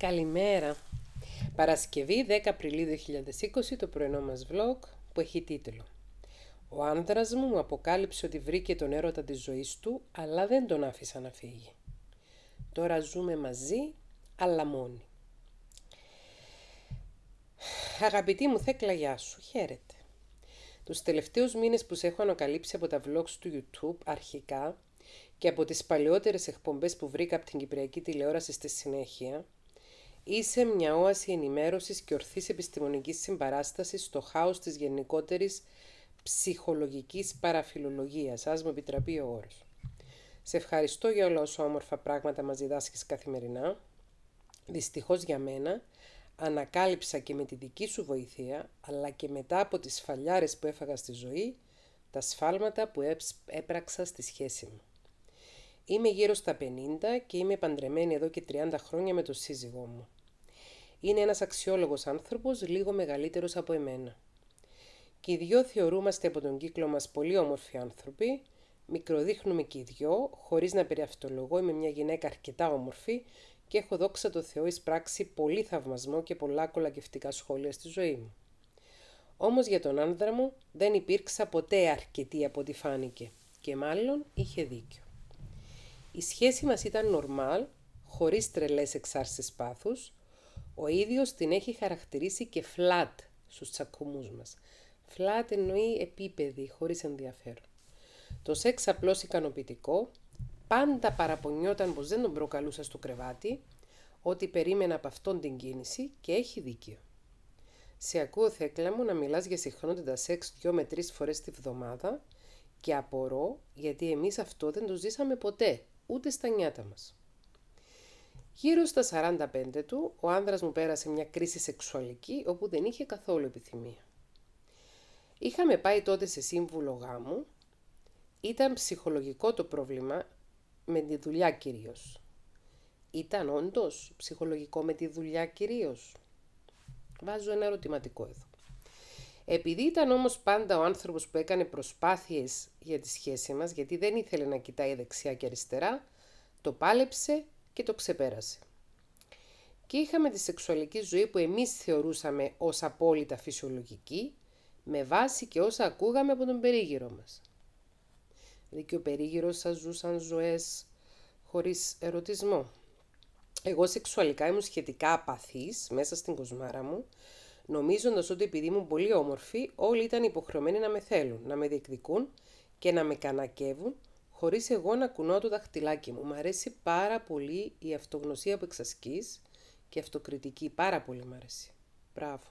Καλημέρα. Παρασκευή 10 Απριλίου 2020 το πρωινό μας vlog που έχει τίτλο «Ο άνδρας μου μου αποκάλυψε ότι βρήκε τον έρωτα της ζωής του, αλλά δεν τον άφησα να φύγει. Τώρα ζούμε μαζί, αλλά μόνοι». Αγαπητή μου Θέκλα, γεια σου. Χαίρετε. Τους τελευταίους μήνες που σε έχω ανακαλύψει από τα vlogs του YouTube αρχικά και από τις παλαιότερες εκπομπές που βρήκα από την Κυπριακή τηλεόραση στη συνέχεια, Είσαι μια όαση ενημέρωσης και ορθής επιστημονικής συμπαράστασης στο χάος της γενικότερης ψυχολογικής παραφιλολογίας. Ας μου επιτραπεί ο όρος. Σε ευχαριστώ για όλα όσα όμορφα πράγματα μας διδάσκεις καθημερινά. Δυστυχώς για μένα, ανακάλυψα και με τη δική σου βοήθεια, αλλά και μετά από τις φαλιάρες που έφαγα στη ζωή, τα σφάλματα που έπραξα στη σχέση μου. Είμαι γύρω στα 50 και είμαι παντρεμένη εδώ και 30 χρόνια με τον σύζυγό μου. Είναι ένας αξιόλογος άνθρωπος, λίγο μεγαλύτερος από εμένα. Και οι δυο θεωρούμαστε από τον κύκλο μας πολύ όμορφοι άνθρωποι, μικροδείχνουμε και οι δυο, χωρίς να περιαυτολογώ είμαι μια γυναίκα αρκετά όμορφη και έχω δόξα το Θεό πράξη πολύ θαυμασμό και πολλά κολακευτικά σχόλια στη ζωή μου. Όμως για τον άνδρα μου δεν υπήρξα ποτέ αρκετή από ό,τι φάνηκε και μάλλον είχε δίκιο. Η σχέση μας ήταν νορμάλ, χωρίς τρελές εξάρσεις πάθους. Ο ίδιος την έχει χαρακτηρίσει και φλάτ στους τσακωμούς μας. Φλάτ εννοεί επίπεδη, χωρίς ενδιαφέρον. Το σεξ απλώς ικανοποιητικό, πάντα παραπονιόταν πως δεν τον προκαλούσα στο κρεβάτι, ότι περίμενα από αυτόν την κίνηση και έχει δίκιο. Σε ακούω θέκλα μου να μιλάς για συχνότητα σεξ δυο με τρεις φορές τη βδομάδα και απορώ γιατί εμείς αυτό δεν το ζήσαμε ποτέ ούτε στα νιάτα μας. Γύρω στα 45 του, ο άνδρας μου πέρασε μια κρίση σεξουαλική όπου δεν είχε καθόλου επιθυμία. Είχαμε πάει τότε σε σύμβουλο γάμου. Ήταν ψυχολογικό το πρόβλημα με τη δουλειά κυρίως. Ήταν όντως ψυχολογικό με τη δουλειά κυρίως. Βάζω ένα ερωτηματικό εδώ. Επειδή ήταν όμως πάντα ο άνθρωπος που έκανε προσπάθειες για τη σχέση μας, γιατί δεν ήθελε να κοιτάει δεξιά και αριστερά, το πάλεψε και το ξεπέρασε. Και είχαμε τη σεξουαλική ζωή που εμείς θεωρούσαμε ως απόλυτα φυσιολογική, με βάση και όσα ακούγαμε από τον περίγυρο μας. Δηλαδή και ο περίγυρος σας ζούσαν ζωές χωρίς ερωτισμό. Εγώ σεξουαλικά ήμουν σχετικά απαθής μέσα στην κοσμάρα μου νομίζοντας ότι επειδή ήμουν πολύ όμορφη, όλοι ήταν υποχρεωμένοι να με θέλουν, να με διεκδικούν και να με κανακεύουν, χωρίς εγώ να κουνώ το δαχτυλάκι μου. Μ' αρέσει πάρα πολύ η αυτογνωσία που εξασκείς και η αυτοκριτική. Πάρα πολύ μ' αρέσει. Μπράβο.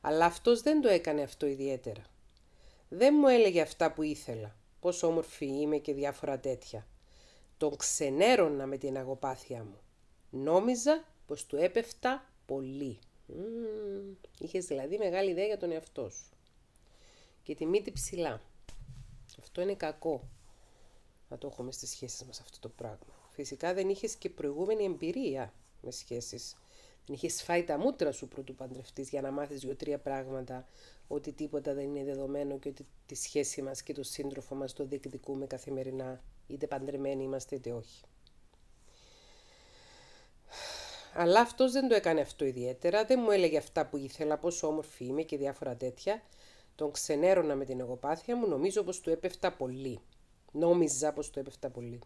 Αλλά αυτός δεν το έκανε αυτό ιδιαίτερα. Δεν μου έλεγε αυτά που ήθελα, πόσο όμορφη είμαι και διάφορα τέτοια. Τον ξενέρωνα με την αγοπάθεια μου. Νόμιζα πως του έπεφτα πολύ. Είχες δηλαδή μεγάλη ιδέα για τον εαυτό σου. Και τη μύτη ψηλά. Αυτό είναι κακό να το έχουμε στις σχέσεις μας αυτό το πράγμα. Φυσικά δεν είχες και προηγούμενη εμπειρία με σχέσεις. Δεν είχες φάει τα μούτρα σου πρωτού παντρευτείς για να μάθεις δύο-τρία πράγματα ότι τίποτα δεν είναι δεδομένο και ότι τη σχέση μας και το σύντροφο μας το διεκδικούμε καθημερινά είτε παντρεμένοι είμαστε είτε όχι. Αλλά αυτός δεν το έκανε αυτό ιδιαίτερα, δεν μου έλεγε αυτά που ήθελα, πόσο όμορφη είμαι και διάφορα τέτοια. Τον ξενέρωνα με την εγωπάθεια μου, νομίζω πως του έπεφτα πολύ. Νόμιζα πως του έπεφτα πολύ.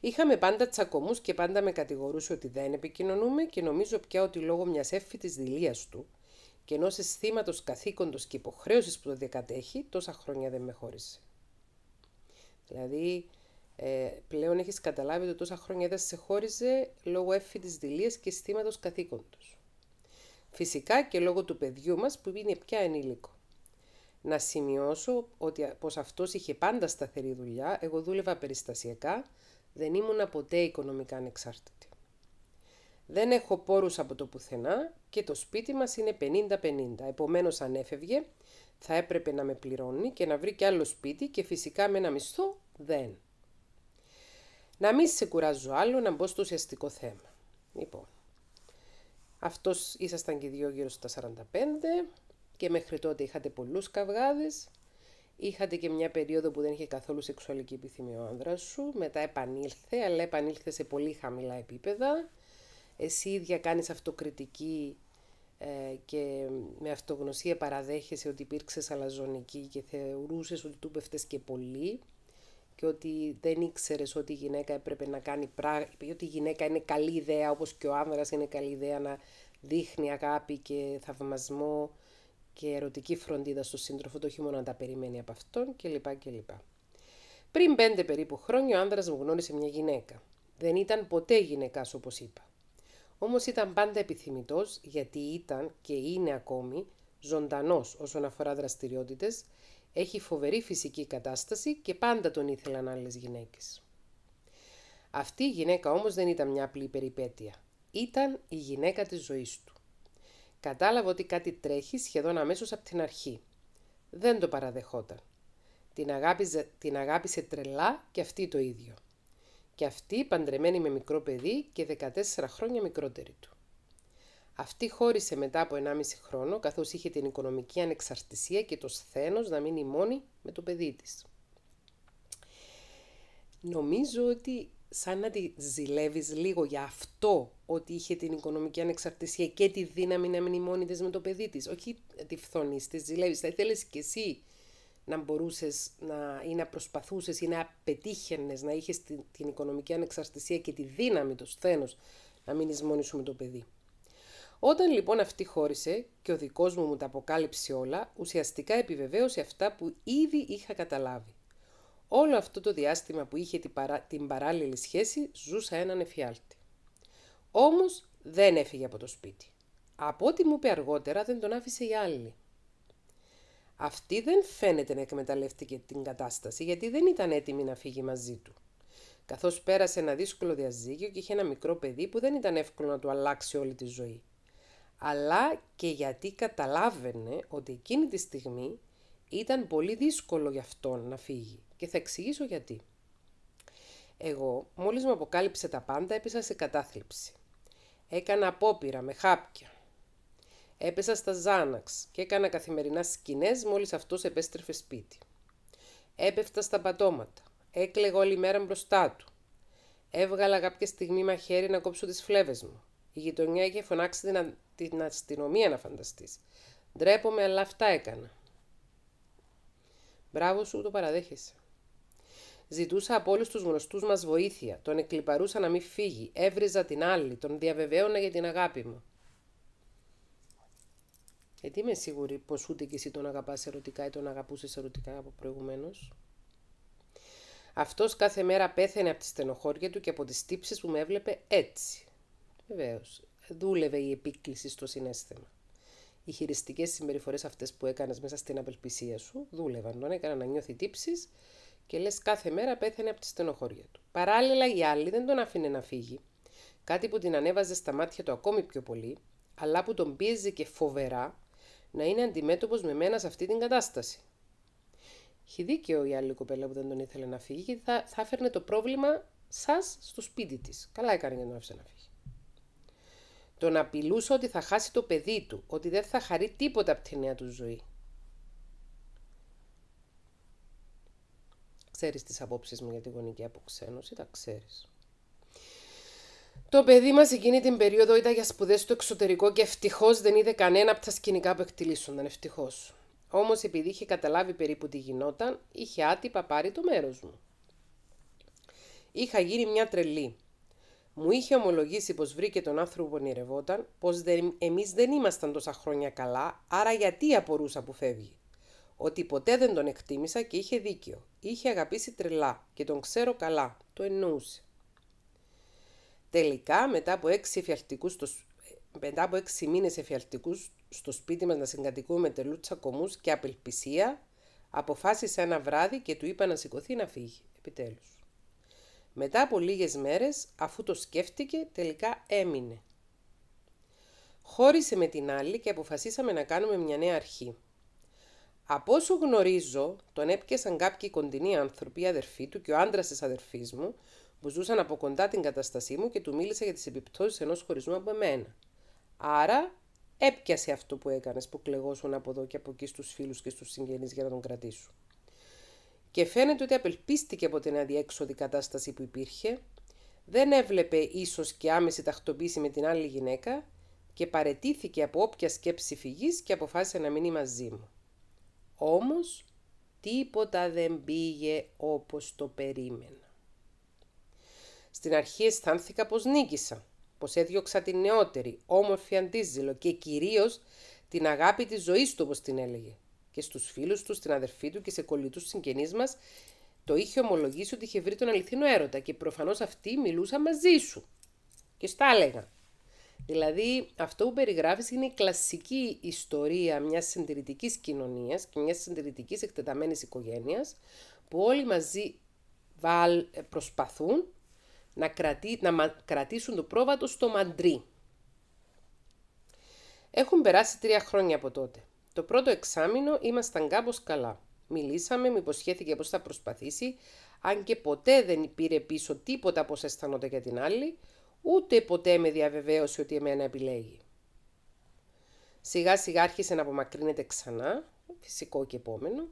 Είχαμε πάντα τσακωμούς και πάντα με κατηγορούσε ότι δεν επικοινωνούμε και νομίζω πια ότι λόγω μιας έφητη δηλίας του και ενός αισθήματος καθήκοντος και υποχρέωσης που το διακατέχει, τόσα χρόνια δεν με χώρισε. Δηλαδή, ε, πλέον έχεις καταλάβει ότι τόσα χρόνια δεν σε χώριζε λόγω της δηλίας και αισθήματος καθήκοντος. Φυσικά και λόγω του παιδιού μας που είναι πια ενήλικο. Να σημειώσω ότι πως αυτός είχε πάντα σταθερή δουλειά, εγώ δούλευα περιστασιακά, δεν ήμουν ποτέ οικονομικά ανεξάρτητη. Δεν έχω πόρους από το πουθενά και το σπίτι μας είναι 50-50, επομένως αν έφευγε θα έπρεπε να με πληρώνει και να βρει και άλλο σπίτι και φυσικά με ένα μισθό δεν. Να μην σε κουράζω άλλο, να μπω στο ουσιαστικό θέμα. Λοιπόν, αυτός ήσασταν και δύο γύρω στα 45 και μέχρι τότε είχατε πολλούς καυγάδες. Είχατε και μια περίοδο που δεν είχε καθόλου σεξουαλική επιθυμία ο άνδρας σου, μετά επανήλθε, αλλά επανήλθε σε πολύ χαμηλά επίπεδα. Εσύ ίδια κάνεις αυτοκριτική ε, και με αυτογνωσία παραδέχεσαι ότι υπήρξες αλαζονική και θεωρούσες ότι του και πολύ και ότι δεν ήξερες ότι η γυναίκα έπρεπε να κάνει πράγματα, ότι η γυναίκα είναι καλή ιδέα όπως και ο άνδρας είναι καλή ιδέα να δείχνει αγάπη και θαυμασμό και ερωτική φροντίδα στον σύντροφο, το μόνο να τα περιμένει από αυτόν κλπ. κλπ. Πριν πέντε περίπου χρόνια ο άνδρας μου γνώρισε μια γυναίκα. Δεν ήταν ποτέ γυναίκα, όπως είπα. Όμως ήταν πάντα επιθυμητός, γιατί ήταν και είναι ακόμη ζωντανός όσον αφορά δραστηριότητες. Έχει φοβερή φυσική κατάσταση και πάντα τον ήθελαν άλλες γυναίκες. Αυτή η γυναίκα όμως δεν ήταν μια απλή περιπέτεια. Ήταν η γυναίκα της ζωής του. Κατάλαβε ότι κάτι τρέχει σχεδόν αμέσως από την αρχή. Δεν το παραδεχόταν. Την αγάπησε, την αγάπησε τρελά και αυτή το ίδιο. Και αυτή παντρεμένη με μικρό παιδί και 14 χρόνια μικρότερη του. Αυτή χώρισε μετά από 1,5 χρόνο, καθώς είχε την οικονομική ανεξαρτησία και το σθένος να μείνει μόνη με το παιδί της. Νομίζω ότι σαν να τη ζηλεύεις λίγο για αυτό ότι είχε την οικονομική ανεξαρτησία και τη δύναμη να μείνει μόνη της με το παιδί της. Όχι τη φθονείς, τη ζηλεύεις. Θα ήθελες κι εσύ να μπορούσες να, ή να προσπαθούσες ή να πετύχαινες να είχες την, την οικονομική ανεξαρτησία και τη δύναμη, το σθένος να μείνεις μόνη σου με το παιδί. Όταν λοιπόν αυτή χώρισε και ο δικός μου μου τα αποκάλυψε όλα, ουσιαστικά επιβεβαίωσε αυτά που ήδη είχα καταλάβει. Όλο αυτό το διάστημα που είχε την, παρά... την παράλληλη σχέση ζούσα έναν εφιάλτη. Όμως δεν έφυγε από το σπίτι. Από ό,τι μου είπε αργότερα δεν τον άφησε η άλλη. Αυτή δεν φαίνεται να εκμεταλλεύτηκε την κατάσταση γιατί δεν ήταν έτοιμη να φύγει μαζί του. Καθώς πέρασε ένα δύσκολο διαζύγιο και είχε ένα μικρό παιδί που δεν ήταν εύκολο να του αλλάξει όλη τη ζωή αλλά και γιατί καταλάβαινε ότι εκείνη τη στιγμή ήταν πολύ δύσκολο για αυτόν να φύγει και θα εξηγήσω γιατί. Εγώ, μόλις μου αποκάλυψε τα πάντα, έπεσα σε κατάθλιψη. Έκανα απόπειρα με χάπια. Έπεσα στα Ζάναξ και έκανα καθημερινά σκηνές μόλις αυτός επέστρεφε σπίτι. Έπεφτα στα πατώματα. Έκλεγα όλη μέρα μπροστά του. Έβγαλα κάποια στιγμή μαχαίρι να κόψω τις φλέβες μου. Η γειτονιά είχε φωνάξει την την αστυνομία να φανταστείς. Ντρέπομαι, αλλά αυτά έκανα. Μπράβο σου, το παραδέχεσαι. Ζητούσα από όλους τους γνωστούς μας βοήθεια. Τον εκλυπαρούσα να μην φύγει. Έβριζα την άλλη. Τον διαβεβαίωνα για την αγάπη μου. Γιατί ε, είμαι σίγουρη πως ούτε κι εσύ τον αγαπάς ερωτικά ή τον αγαπούσες ερωτικά από προηγουμένως. Αυτός κάθε μέρα πέθανε από τη στενοχώρια του και από τις τύψεις που με έβλεπε έτσι. Βεβαίως δούλευε η επίκληση στο συνέστημα. Οι χειριστικές συμπεριφορές αυτές που έκανες μέσα στην απελπισία σου δούλευαν. Τον έκανα να νιώθει τύψεις και λες κάθε μέρα πέθανε από τη στενοχώρια του. Παράλληλα, η άλλη δεν τον άφηνε να φύγει. Κάτι που την ανέβαζε στα μάτια του ακόμη πιο πολύ, αλλά που τον πίεζε και φοβερά να είναι αντιμέτωπος με μένα σε αυτή την κατάσταση. Έχει δίκαιο η άλλη κοπέλα που δεν τον ήθελε να φύγει, γιατί θα, θα έφερνε το πρόβλημα σας στο σπίτι της. Καλά έκανε για να τον άφησε να φύγει. Τον απειλούσε ότι θα χάσει το παιδί του, ότι δεν θα χαρεί τίποτα από τη νέα του ζωή. Ξέρεις τις απόψεις μου για τη γονική αποξένωση, τα ξέρεις. Το παιδί μας εκείνη την περίοδο ήταν για σπουδές στο εξωτερικό και ευτυχώς δεν είδε κανένα από τα σκηνικά που εκτιλήσονταν, ευτυχώς. Όμως επειδή είχε καταλάβει περίπου τι γινόταν, είχε άτυπα πάρει το μέρος μου. Είχα γίνει μια τρελή. Μου είχε ομολογήσει πως βρήκε τον άνθρωπο που ονειρευόταν, πως δεν, εμείς δεν ήμασταν τόσα χρόνια καλά, άρα γιατί απορούσα που φεύγει. Ότι ποτέ δεν τον εκτίμησα και είχε δίκιο. Είχε αγαπήσει τρελά και τον ξέρω καλά. Το εννοούσε. Τελικά, μετά από έξι, στο, ε, μετά από έξι μήνες εφιαλτικούς στο σπίτι μας να συγκατοικούμε με τελού τσακωμούς και απελπισία, αποφάσισε ένα βράδυ και του είπα να σηκωθεί να φύγει. Επιτέλους. Μετά από λίγες μέρες, αφού το σκέφτηκε, τελικά έμεινε. Χώρισε με την άλλη και αποφασίσαμε να κάνουμε μια νέα αρχή. Από όσο γνωρίζω, τον έπιασαν κάποιοι κοντινοί άνθρωποι, αδερφοί του και ο άντρας της αδερφής μου, που ζούσαν από κοντά την καταστασή μου και του μίλησα για τις επιπτώσεις ενός χωρισμού από εμένα. Άρα, έπιασε αυτό που έκανες που κλεγόσουν από εδώ και από εκεί στους φίλους και στους συγγενείς για να τον κρατήσουν και φαίνεται ότι απελπίστηκε από την αδιέξοδη κατάσταση που υπήρχε, δεν έβλεπε ίσως και άμεση τακτοποίηση με την άλλη γυναίκα και παρετήθηκε από όποια σκέψη φυγής και αποφάσισε να μείνει μαζί μου. Όμως τίποτα δεν πήγε όπως το περίμενα. Στην αρχή αισθάνθηκα πως νίκησα, πως έδιωξα την νεότερη, όμορφη αντίζηλο και κυρίως την αγάπη της ζωής του όπως την έλεγε και στους φίλους τους, στην αδερφή του και σε κολλήτους συγγενεί μας, το είχε ομολογήσει ότι είχε βρει τον αληθινό έρωτα και προφανώς αυτή μιλούσα μαζί σου. Και στα έλεγα. Δηλαδή, αυτό που περιγράφεις είναι η κλασική ιστορία μιας συντηρητικής κοινωνίας και μιας συντηρητικής εκτεταμένης οικογένειας, που όλοι μαζί ε, προσπαθούν να, να κρατήσουν το πρόβατο στο μαντρί. Έχουν περάσει τρία χρόνια από τότε. Το πρώτο εξάμεινο ήμασταν κάπως καλά. Μιλήσαμε, μου υποσχέθηκε πως θα προσπαθήσει, αν και ποτέ δεν πήρε πίσω τίποτα από αισθανόταν για την άλλη, ούτε ποτέ με διαβεβαίωσε ότι εμένα επιλέγει. Σιγά σιγά άρχισε να απομακρύνεται ξανά, φυσικό και επόμενο.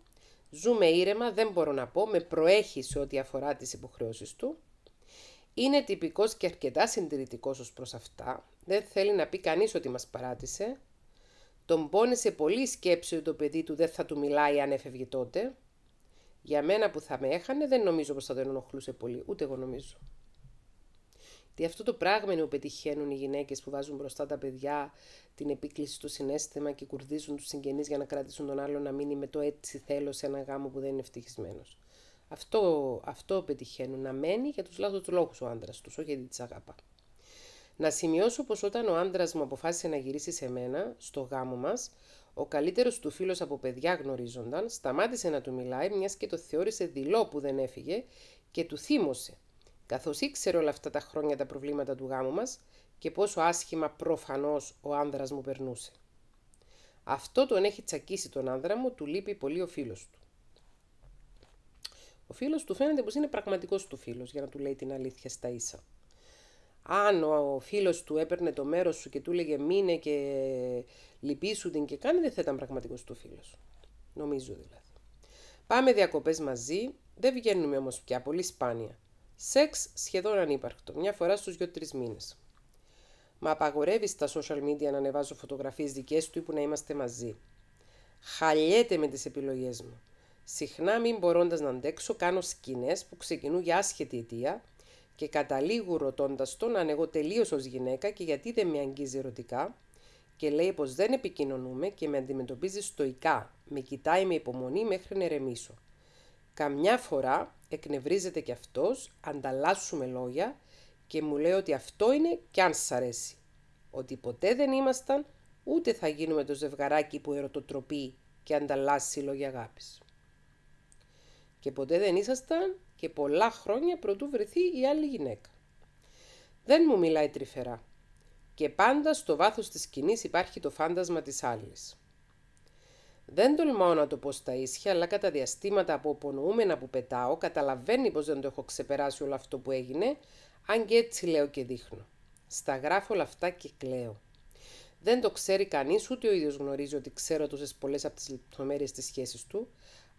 Ζούμε ήρεμα, δεν μπορώ να πω, με προέχει σε ό,τι αφορά τις υποχρεώσεις του. Είναι τυπικός και αρκετά συντηρητικός ως προς αυτά. Δεν θέλει να πει κανείς ότι μας παράτησε. Τον πόνεσε πολύ η σκέψη ότι το παιδί του δεν θα του μιλάει αν έφευγε τότε. Για μένα που θα με έχανε δεν νομίζω πως θα τον ενοχλούσε πολύ, ούτε εγώ νομίζω. Τι αυτό το πράγμα είναι που πετυχαίνουν οι γυναίκες που βάζουν μπροστά τα παιδιά την επίκληση στο συνέστημα και κουρδίζουν τους συγγενείς για να κρατήσουν τον άλλο να μείνει με το έτσι θέλω σε ένα γάμο που δεν είναι ευτυχισμένος. Αυτό, αυτό πετυχαίνουν. Να μένει για τους λάθος τους λόγους ο άντρας τους, όχι γιατί τη αγάπα. Να σημειώσω πως όταν ο άντρας μου αποφάσισε να γυρίσει σε μένα, στο γάμο μας, ο καλύτερος του φίλος από παιδιά γνωρίζονταν, σταμάτησε να του μιλάει μιας και το θεώρησε δειλό που δεν έφυγε και του θύμωσε, καθώς ήξερε όλα αυτά τα χρόνια τα προβλήματα του γάμου μας και πόσο άσχημα προφανώς ο άνδρας μου περνούσε. Αυτό τον έχει τσακίσει τον άνδρα μου, του λείπει πολύ ο φίλος του. Ο φίλος του φαίνεται πως είναι πραγματικός του φίλος για να του λέει την αλήθεια στα ίσα αν ο φίλος του έπαιρνε το μέρος σου και του έλεγε μείνε και λυπήσου την και κάνει, δεν θα ήταν πραγματικός του φίλος. Νομίζω δηλαδή. Πάμε διακοπές μαζί, δεν βγαίνουμε όμως πια, πολύ σπάνια. Σεξ σχεδόν ανύπαρκτο, μια φορά στους 2-3 μήνες. Μα απαγορεύεις στα social media να ανεβάζω φωτογραφίες δικές του ή που να είμαστε μαζί. Χαλιέται με τις επιλογές μου. Συχνά μην μπορώντας να αντέξω κάνω σκηνές που ξεκινούν για άσχετη αιτία και καταλήγω ρωτώντας τον αν εγώ τελείως ως γυναίκα και γιατί δεν με αγγίζει ερωτικά και λέει πως δεν επικοινωνούμε και με αντιμετωπίζει στοικά, με κοιτάει με υπομονή μέχρι να ερεμήσω. Καμιά φορά εκνευρίζεται κι αυτός, ανταλλάσσουμε λόγια και μου λέει ότι αυτό είναι κι αν σ' αρέσει. Ότι ποτέ δεν ήμασταν, ούτε θα γίνουμε το ζευγαράκι που ερωτοτροπεί και ανταλλάσσει λόγια αγάπης. Και ποτέ δεν ήσασταν και πολλά χρόνια προτού βρεθεί η άλλη γυναίκα. Δεν μου μιλάει τρυφερά. Και πάντα στο βάθος της σκηνής υπάρχει το φάντασμα της άλλης. Δεν τολμάω να το πω στα ίσια, αλλά κατά διαστήματα από απονοούμενα που πετάω, καταλαβαίνει πως δεν το έχω ξεπεράσει όλο αυτό που έγινε, αν και έτσι λέω και δείχνω. Στα γράφω όλα αυτά και κλαίω. Δεν το ξέρει κανείς, ούτε ο ίδιος γνωρίζει ότι ξέρω τόσες πολλές από τις λεπτομέρειες της σχέσης του,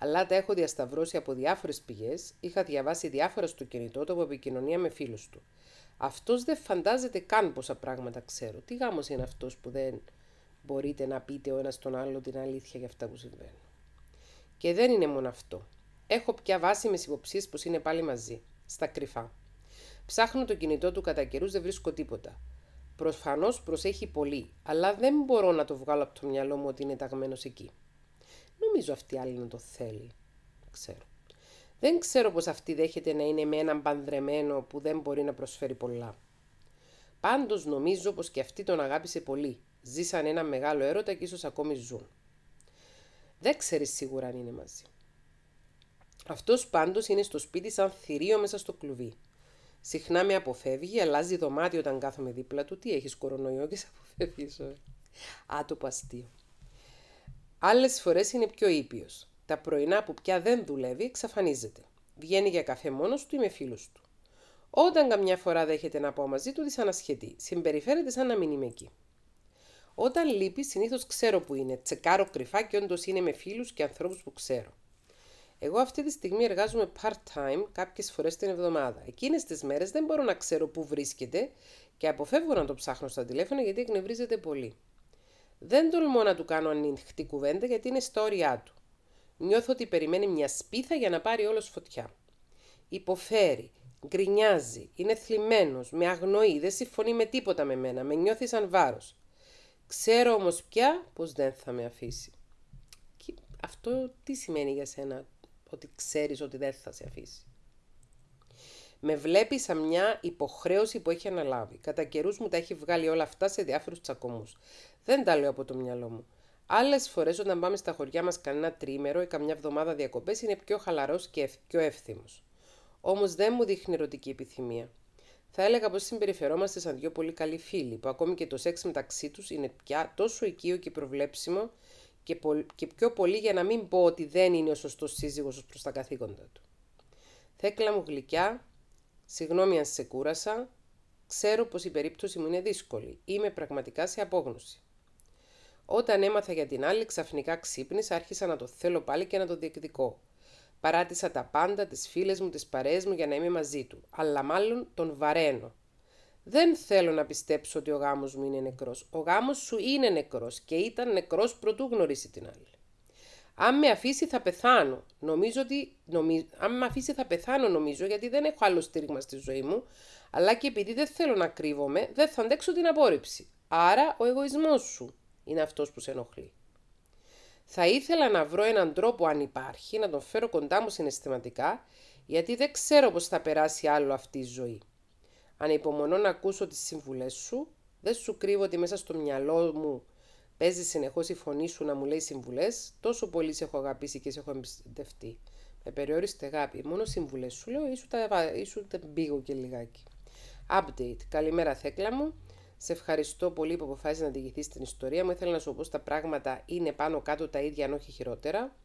αλλά τα έχω διασταυρώσει από διάφορες πηγές, είχα διαβάσει διάφορα στο κινητό του από επικοινωνία με φίλους του. Αυτός δεν φαντάζεται καν πόσα πράγματα ξέρω. Τι γάμος είναι αυτός που δεν μπορείτε να πείτε ο ένας τον άλλο την αλήθεια για αυτά που συμβαίνουν. Και δεν είναι μόνο αυτό. Έχω πια βάσιμες υποψίες πως είναι πάλι μαζί, στα κρυφά. Ψάχνω το κινητό του κατά καιρούς, δεν βρίσκω τίποτα. Προφανώς προσέχει πολύ, αλλά δεν μπορώ να το βγάλω από το μυαλό μου ότι είναι ταγμένος εκεί. Νομίζω αυτή άλλη να το θέλει. Ξέρω. Δεν ξέρω πως αυτή δέχεται να είναι με έναν πανδρεμένο που δεν μπορεί να προσφέρει πολλά. Πάντως νομίζω πως και αυτή τον αγάπησε πολύ. Ζήσαν ένα μεγάλο έρωτα και ίσως ακόμη ζουν. Δεν ξέρεις σίγουρα αν είναι μαζί. Αυτός πάντως είναι στο σπίτι σαν θηρίο μέσα στο κλουβί. Συχνά με αποφεύγει, αλλάζει δωμάτιο όταν κάθομαι δίπλα του. Τι έχεις κορονοϊό και σε αποφεύγεις, ωραία. Ε. Άτοπο αστείο. Άλλες φορές είναι πιο ήπιος. Τα πρωινά που πια δεν δουλεύει εξαφανίζεται. Βγαίνει για καφέ μόνος του ή με φίλους του. Όταν καμιά φορά δέχεται να πάω μαζί του, δυσανασχετεί. ανασχετεί. Συμπεριφέρεται σαν να μην είμαι εκεί. Όταν λείπει, συνήθως ξέρω που είναι. Τσεκάρω κρυφά και όντως είναι με φίλους και ανθρώπους που ξέρω. Εγώ αυτή τη στιγμή εργάζομαι part-time κάποιες φορές την εβδομάδα. Εκείνες τις μέρες δεν μπορώ να ξέρω πού βρίσκεται και αποφεύγω να το ψάχνω στα τηλέφωνα γιατί εκνευρίζεται πολύ. Δεν τολμώ να του κάνω ανοιχτή κουβέντα γιατί είναι ιστορία του. Νιώθω ότι περιμένει μια σπίθα για να πάρει όλος φωτιά. Υποφέρει, γκρινιάζει, είναι θλιμμένος, με αγνοεί, δεν συμφωνεί με τίποτα με μένα, με νιώθει σαν βάρος. Ξέρω όμως πια πως δεν θα με αφήσει. Και αυτό τι σημαίνει για σένα, ότι ξέρεις ότι δεν θα σε αφήσει. Με βλέπει σαν μια υποχρέωση που έχει αναλάβει. Κατά καιρούς μου τα έχει βγάλει όλα αυτά σε διάφορους τσακωμούς. Δεν τα λέω από το μυαλό μου. Άλλες φορές, όταν πάμε στα χωριά μας κανένα τρίμερο ή καμιά εβδομάδα διακοπές, είναι πιο χαλαρός και πιο εύθυμος. Όμως δεν μου δείχνει ερωτική επιθυμία. Θα έλεγα πως συμπεριφερόμαστε σαν δύο πολύ καλοί φίλοι, που ακόμη και το σεξ μεταξύ τους είναι πια τόσο οικείο και προβλέψιμο και, και πιο πολύ για να μην πω ότι δεν είναι ο σωστός σύζυγος προς τα καθήκοντα του. Θέκλα μου γλυκιά, Συγγνώμη αν σε κούρασα. Ξέρω πως η περίπτωση μου είναι δύσκολη. Είμαι πραγματικά σε απόγνωση. Όταν έμαθα για την άλλη, ξαφνικά ξύπνησα, άρχισα να το θέλω πάλι και να το διεκδικώ. Παράτησα τα πάντα, τις φίλες μου, τις παρέες μου για να είμαι μαζί του, αλλά μάλλον τον βαραίνω. Δεν θέλω να πιστέψω ότι ο γάμος μου είναι νεκρός. Ο γάμος σου είναι νεκρός και ήταν νεκρός πρωτού γνωρίσει την άλλη. Αν με αφήσει θα πεθάνω. Νομίζω ότι, αν με αφήσει θα πεθάνω νομίζω γιατί δεν έχω άλλο στήριγμα στη ζωή μου, αλλά και επειδή δεν θέλω να κρύβομαι, δεν θα αντέξω την απόρριψη. Άρα ο εγωισμός σου είναι αυτός που σε ενοχλεί. Θα ήθελα να βρω έναν τρόπο αν υπάρχει να τον φέρω κοντά μου συναισθηματικά γιατί δεν ξέρω πώς θα περάσει άλλο αυτή η ζωή. Αν υπομονώ να ακούσω τις συμβουλές σου, δεν σου κρύβω ότι μέσα στο μυαλό μου Παίζεις συνεχώς η φωνή σου να μου λέει συμβουλές, τόσο πολύ σε έχω αγαπήσει και σε έχω εμπιστευτεί. Με περιόριστε αγάπη. Μόνο συμβουλές σου λέω, ίσου τα, ίσου τα μπήγω και λιγάκι. Update. Καλημέρα, Θέκλα μου. Σε ευχαριστώ πολύ που αποφάσισες να διηγηθείς την ιστορία μου. Θέλω να σου πω τα πράγματα είναι πάνω κάτω τα ίδια, αν όχι χειρότερα.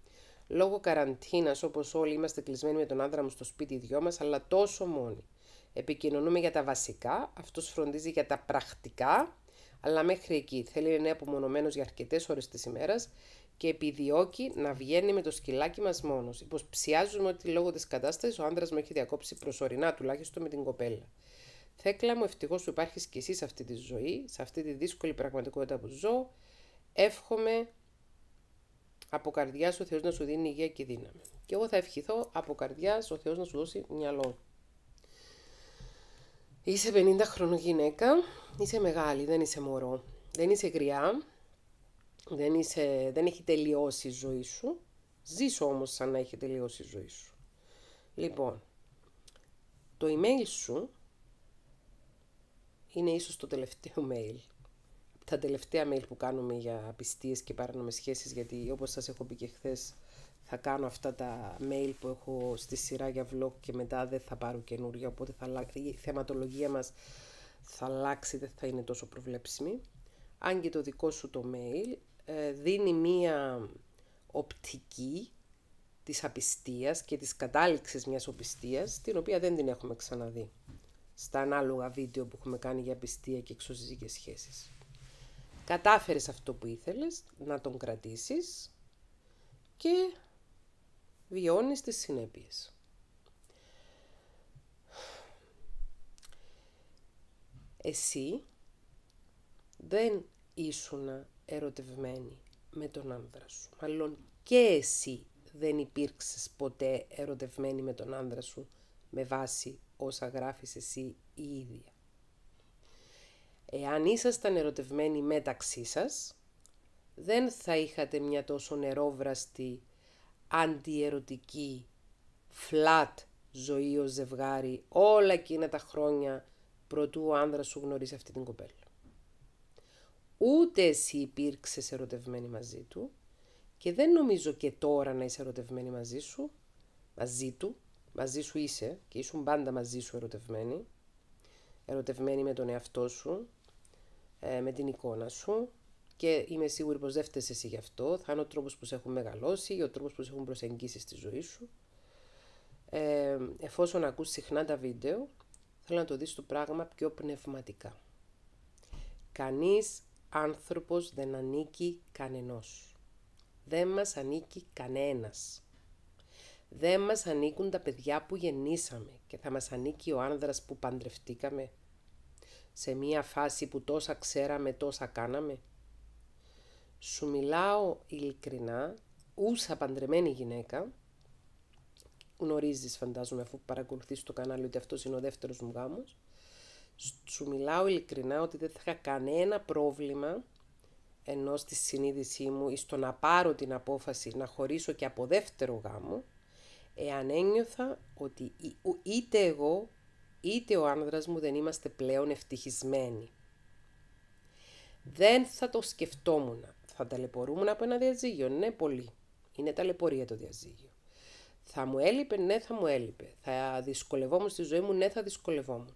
Λόγω καραντίνας, όπως όλοι, είμαστε κλεισμένοι με τον άντρα μου στο σπίτι δυο μας, αλλά τόσο μόνοι. Επικοινωνούμε για τα βασικά, αυτός φροντίζει για τα πρακτικά αλλά μέχρι εκεί θέλει να είναι απομονωμένος για αρκετές ώρες της ημέρας και επιδιώκει να βγαίνει με το σκυλάκι μας μόνος. Υποψιάζουμε ότι λόγω της κατάστασης ο άντρα μου έχει διακόψει προσωρινά τουλάχιστον με την κοπέλα. Θέκλα μου, ευτυχώς που υπάρχεις κι εσύ σε αυτή τη ζωή, σε αυτή τη δύσκολη πραγματικότητα που ζω. Εύχομαι από καρδιάς ο Θεός να σου δίνει υγεία και δύναμη. Και εγώ θα ευχηθώ από καρδιάς ο Θεός να σου δώσει μυαλό. Είσαι 50 χρονών γυναίκα, είσαι μεγάλη, δεν είσαι μωρό. Δεν είσαι γριά, δεν, είσαι, δεν έχει τελειώσει η ζωή σου. Ζήσω όμως σαν να έχει τελειώσει η ζωή σου. Λοιπόν, το email σου είναι ίσως το τελευταίο mail τα τελευταία mail που κάνουμε για απιστίες και παράνομε σχέσεις, γιατί όπως σας έχω πει και χθες θα κάνω αυτά τα mail που έχω στη σειρά για vlog και μετά δεν θα πάρω καινούργια, οπότε θα η θεματολογία μας θα αλλάξει, δεν θα είναι τόσο προβλέψιμη. Αν και το δικό σου το mail ε, δίνει μία οπτική της απιστίας και της κατάληξης μιας οπιστίας, την οποία δεν την έχουμε ξαναδεί στα ανάλογα βίντεο που έχουμε κάνει για απιστία και εξωσυζήκες σχέσεις κατάφερες αυτό που ήθελες, να τον κρατήσεις και βιώνεις τις συνέπειες. Εσύ δεν ήσουν ερωτευμένη με τον άνδρα σου. Μάλλον και εσύ δεν υπήρξες ποτέ ερωτευμένη με τον άνδρα σου με βάση όσα γράφεις εσύ η ίδια. Εάν ήσασταν ερωτευμένοι μεταξύ σας, δεν θα είχατε μια τόσο νερόβραστη, αντιερωτική, φλατ ζωή ως ζευγάρι όλα εκείνα τα χρόνια προτού ο άνδρας σου γνωρίζει αυτή την κοπέλα. Ούτε εσύ υπήρξες ερωτευμένη μαζί του και δεν νομίζω και τώρα να είσαι ερωτευμένη μαζί σου, μαζί του, μαζί σου είσαι και ήσουν πάντα μαζί σου ερωτευμένη ερωτευμένη με τον εαυτό σου, ε, με την εικόνα σου και είμαι σίγουρη πως δεν φταίσαι εσύ γι' αυτό, θα είναι ο τρόπος που σε έχουν μεγαλώσει ή ο τρόπος που σε έχουν προσεγγίσει στη ζωή σου. Ε, εφόσον ακούς συχνά τα βίντεο, θέλω να το δεις το πράγμα πιο πνευματικά. Κανείς άνθρωπος δεν ανήκει κανενός. Δεν μας ανήκει κανένας. Δεν μας ανήκουν τα παιδιά που γεννήσαμε και θα μας ανήκει ο άνδρας που παντρευτήκαμε. Σε μία φάση που τόσα ξέραμε, τόσα κάναμε. Σου μιλάω ειλικρινά, ούσα παντρεμένη γυναίκα, γνωρίζεις, φαντάζομαι, αφού παρακολουθείς το κανάλι, ότι αυτός είναι ο δεύτερος μου γάμος, Σου μιλάω ειλικρινά ότι δεν θα είχα κανένα πρόβλημα ενώ στη συνείδησή μου ή στο να πάρω την απόφαση να χωρίσω και από δεύτερο γάμο εάν ένιωθα ότι είτε εγώ είτε ο άνδρας μου δεν είμαστε πλέον ευτυχισμένοι. Δεν θα το σκεφτόμουν. Θα ταλαιπωρούμουν από ένα διαζύγιο. Ναι, πολύ. Είναι ταλαιπωρία το διαζύγιο. Θα μου έλειπε, ναι, θα μου έλειπε. Θα δυσκολευόμουν στη ζωή μου, ναι, θα δυσκολευόμουν.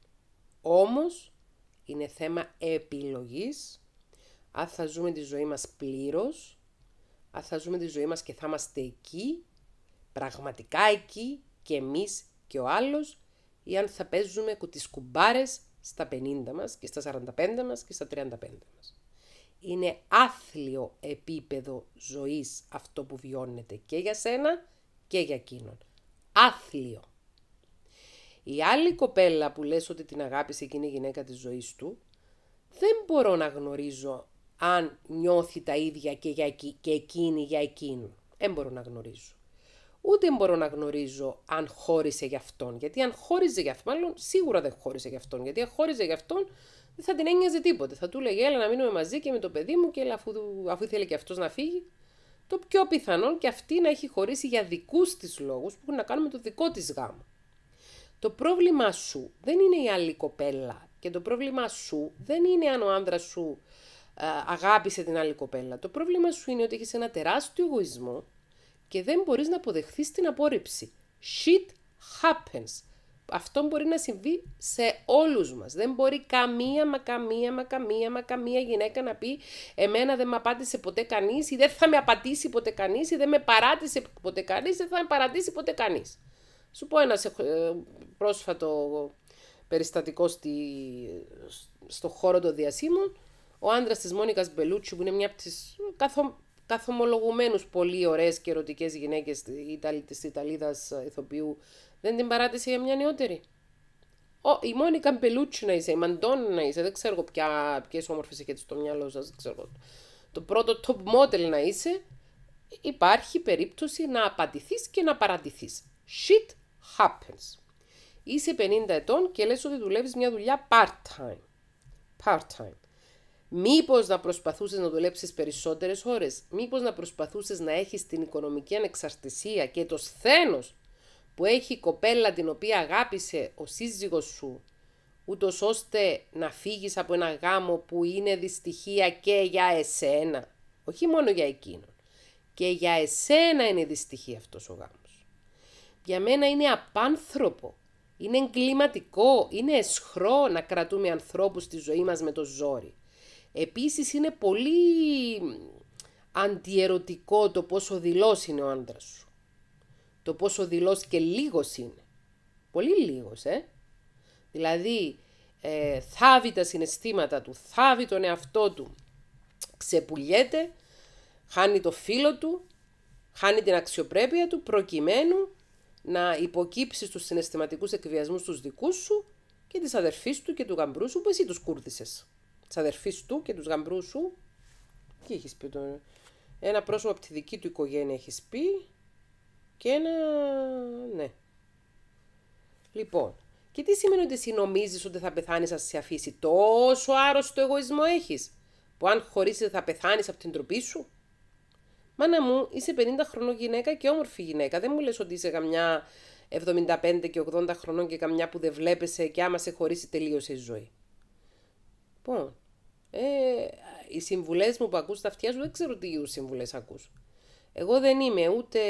Όμως, είναι θέμα επιλογής. Αν θα ζούμε τη ζωή μας πλήρως, αν θα ζούμε τη ζωή μας και θα είμαστε εκεί Πραγματικά εκεί και εμείς και ο άλλος ή αν θα παίζουμε τις κουμπάρες στα 50 μας και στα 45 μας και στα 35 μας. Είναι άθλιο επίπεδο ζωής αυτό που βιώνετε και για σένα και για εκείνον. Άθλιο. Η άλλη κοπέλα που λες ότι την αγάπησε εκείνη η γυναίκα της ζωής του, δεν μπορώ να γνωρίζω αν νιώθει τα ίδια και, για εκεί, και εκείνη για εκείνον. Δεν μπορώ να γνωρίζω ούτε μπορώ να γνωρίζω αν χώρισε γι' αυτόν. Γιατί αν χώριζε γι' αυτόν, μάλλον σίγουρα δεν χώρισε γι' αυτόν. Γιατί αν χώριζε γι' αυτόν, δεν θα την ένοιαζε τίποτα. Θα του λέγε, έλα να μείνουμε μαζί και με το παιδί μου, και έλα, αφού, αφού ήθελε και αυτός να φύγει. Το πιο πιθανόν και αυτή να έχει χωρίσει για δικούς της λόγους που έχουν να κάνουν με το δικό της γάμο. Το πρόβλημά σου δεν είναι η άλλη κοπέλα και το πρόβλημά σου δεν είναι αν ο άντρα σου ε, αγάπησε την άλλη κοπέλα. Το πρόβλημα σου είναι ότι έχεις ένα τεράστιο εγωισμό και δεν μπορείς να αποδεχθείς την απόρριψη. Shit happens. Αυτό μπορεί να συμβεί σε όλους μας. Δεν μπορεί καμία μα καμία μα καμία μα καμία γυναίκα να πει εμένα δεν με απάντησε ποτέ κανείς, ή δεν θα με απαντήσει ποτέ κανείς ή δεν με παράτησε ποτέ κανείς, ή δεν θα με παρατήσει ποτέ κανείς. Σου πω ένας ε, πρόσφατο περιστατικό στη, στο χώρο των διασύμων. Ο άντρας της Μόνικας Μπελούτσου, που είναι μια από τις καθομολογουμένους πολύ ωραίες και ερωτικές γυναίκες της Ιταλίδας ηθοποιού, δεν την παράτησε για μια νεότερη. Ο, η Μόνικα Μπελούτσι να είσαι, η Μαντών να είσαι, δεν ξέρω ποια, ποιες όμορφες έχετε στο μυαλό σας, δεν ξέρω. Το πρώτο top model να είσαι, υπάρχει περίπτωση να απαντηθείς και να παρατηθείς. Shit happens. Είσαι 50 ετών και λες ότι δουλεύεις μια δουλειά part-time. Part-time. Μήπως να προσπαθούσες να δουλέψεις περισσότερες ώρες, μήπως να προσπαθούσες να έχεις την οικονομική ανεξαρτησία και το σθένος που έχει η κοπέλα την οποία αγάπησε ο σύζυγος σου, ούτως ώστε να φύγεις από ένα γάμο που είναι δυστυχία και για εσένα, όχι μόνο για εκείνον. Και για εσένα είναι δυστυχία αυτός ο γάμος. Για μένα είναι απάνθρωπο, είναι εγκληματικό, είναι εσχρό να κρατούμε ανθρώπους στη ζωή μας με το ζόρι. Επίσης είναι πολύ αντιερωτικό το πόσο δηλός είναι ο άντρας σου. Το πόσο δηλός και λίγος είναι. Πολύ λίγος, ε. Δηλαδή, ε, θάβει τα συναισθήματα του, θάβει τον εαυτό του, ξεπουλιέται, χάνει το φίλο του, χάνει την αξιοπρέπεια του προκειμένου να υποκύψει στους συναισθηματικούς εκβιασμούς τους δικούς σου και της αδερφής του και του γαμπρού σου που εσύ τους κούρδισες της αδερφής του και τους γαμπρούς σου. Τι έχεις πει τώρα. Ένα πρόσωπο από τη δική του οικογένεια έχεις πει. Και ένα. Ναι. Λοιπόν, και τι σημαίνει ότι εσύ ότι θα πεθάνεις, αν σε αφήσει. Τόσο άρρωστο εγωισμό έχεις, που αν χωρίσει θα πεθάνεις από την τροπή σου. Μάνα μου, είσαι 50 χρονών γυναίκα και όμορφη γυναίκα. Δεν μου λες ότι είσαι καμιά 75 και 80 χρονών και καμιά που δεν βλέπεσαι και άμα σε χωρίσει τελείωσε η ζωή. Λοιπόν, ε, οι συμβουλές μου που ακούς τα αυτιά σου δεν ξέρω τι συμβουλές ακούς. Εγώ δεν είμαι ούτε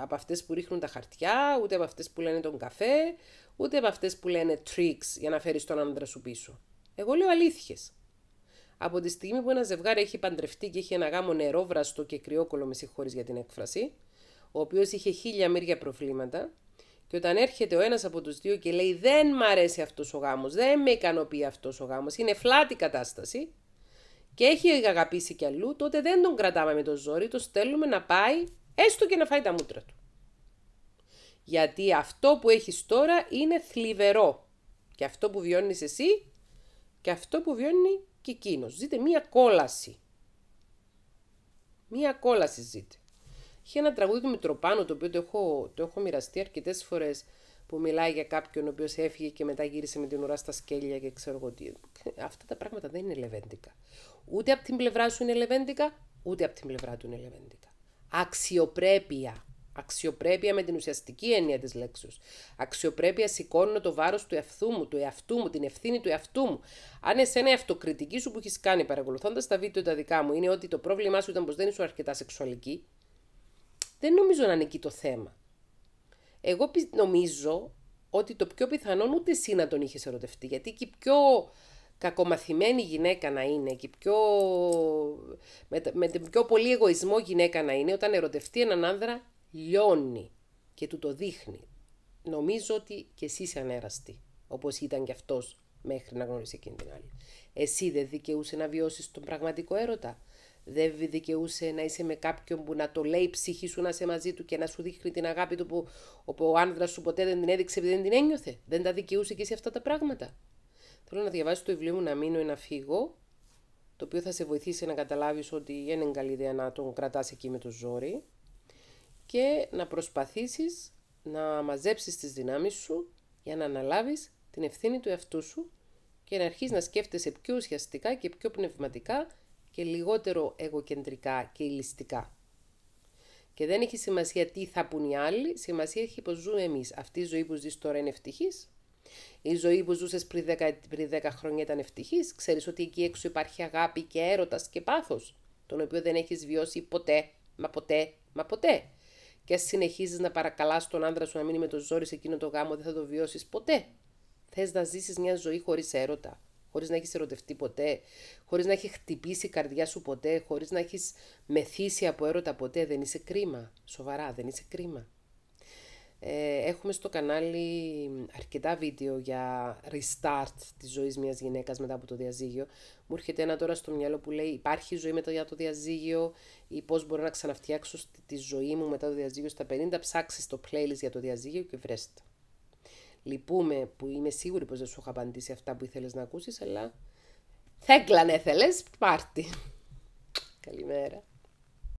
από αυτές που ρίχνουν τα χαρτιά, ούτε από αυτές που λένε τον καφέ, ούτε από αυτές που λένε tricks για να φέρεις τον άντρα σου πίσω. Εγώ λέω αλήθειες. Από τη στιγμή που ένα ζευγάρι έχει παντρευτεί και έχει ένα γάμο βραστο και κρυόκολο, με συγχωρείς για την έκφραση, ο οποίος είχε χίλια μύρια προβλήματα, και όταν έρχεται ο ένας από τους δύο και λέει Δεν μ' αρέσει αυτός ο γάμος, δεν με ικανοποιεί αυτός ο γάμος, είναι φλάτη κατάσταση και έχει αγαπήσει κι αλλού, τότε δεν τον κρατάμε με το ζόρι, το στέλνουμε να πάει έστω και να φάει τα μούτρα του. Γιατί αυτό που έχεις τώρα είναι θλιβερό. Και αυτό που βιώνεις εσύ και αυτό που βιώνει και εκείνος. Ζείτε μία κόλαση. Μία κόλαση ζείτε. Είχε ένα τραγούδι του Μητροπάνου, το οποίο το έχω, το έχω μοιραστεί αρκετές φορές, που μιλάει για κάποιον ο οποίος έφυγε και μετά γύρισε με την ουρά στα σκέλια και ξέρω εγώ τι. Αυτά τα πράγματα δεν είναι λεβέντικα. Ούτε από την πλευρά σου είναι λεβέντικα, ούτε από την πλευρά του είναι λεβέντικα. Αξιοπρέπεια. Αξιοπρέπεια με την ουσιαστική έννοια της λέξης. Αξιοπρέπεια σηκώνω το βάρος του εαυτού μου, του εαυτού μου, την ευθύνη του εαυτού μου. Αν εσένα η αυτοκριτική σου που έχεις κάνει παρακολουθώντας τα βίντεο τα δικά μου είναι ότι το πρόβλημά σου ήταν πως δεν είσαι αρκετά σεξουαλική, δεν νομίζω να είναι εκεί το θέμα. Εγώ νομίζω ότι το πιο πιθανόν ούτε εσύ να τον είχες ερωτευτεί. Γιατί και η πιο κακομαθημένη γυναίκα να είναι και πιο... με, με τον πιο πολύ εγωισμό γυναίκα να είναι, όταν ερωτευτεί έναν άνδρα, λιώνει και του το δείχνει. Νομίζω ότι και εσύ είσαι ανέραστη, όπως ήταν και αυτός μέχρι να γνωρίσει εκείνη την άλλη. Εσύ δεν δικαιούσε να βιώσεις τον πραγματικό έρωτα δεν δικαιούσε να είσαι με κάποιον που να το λέει η ψυχή σου να είσαι μαζί του και να σου δείχνει την αγάπη του που, ο άνδρας σου ποτέ δεν την έδειξε επειδή δεν την ένιωθε. Δεν τα δικαιούσε και εσύ αυτά τα πράγματα. Θέλω να διαβάσει το βιβλίο μου να μείνω ή να φύγω, το οποίο θα σε βοηθήσει να καταλάβεις ότι δεν είναι καλή ιδέα να τον κρατάς εκεί με το ζόρι και να προσπαθήσεις να μαζέψεις τις δυνάμεις σου για να αναλάβεις την ευθύνη του εαυτού σου και να αρχίσεις να σκέφτεσαι πιο ουσιαστικά και πιο πνευματικά και λιγότερο εγωκεντρικά και ηλιστικά. Και δεν έχει σημασία τι θα πουν οι άλλοι, σημασία έχει πως ζούμε εμείς. Αυτή η ζωή που ζεις τώρα είναι ευτυχής. Η ζωή που ζούσες πριν 10, πριν 10 χρόνια ήταν ευτυχής. ξέρεις ότι εκεί έξω υπάρχει αγάπη και έρωτας και πάθος, τον οποίο δεν έχεις βιώσει ποτέ, μα ποτέ, μα ποτέ. Και ας συνεχίζεις να παρακαλάς τον άντρα σου να μείνει με το ζόρι σε εκείνο το γάμο, δεν θα το βιώσεις ποτέ. Θες να ζήσεις μια ζωή χωρίς έρωτα, χωρίς να έχεις ερωτευτεί ποτέ, χωρίς να έχει χτυπήσει η καρδιά σου ποτέ, χωρίς να έχεις μεθύσει από έρωτα ποτέ, δεν είσαι κρίμα, σοβαρά, δεν είσαι κρίμα. Ε, έχουμε στο κανάλι αρκετά βίντεο για restart της ζωής μιας γυναίκας μετά από το διαζύγιο. Μου έρχεται ένα τώρα στο μυαλό που λέει υπάρχει ζωή μετά το διαζύγιο ή πώς μπορώ να ξαναφτιάξω τη ζωή μου μετά το διαζύγιο στα 50. Ψάξεις το playlist για το διαζύγιο και το. Λυπούμε που είμαι σίγουρη πως δεν σου είχα απαντήσει αυτά που ήθελες να ακούσεις, αλλά... Θέκλανε θέλες, πάρτι. Καλημέρα.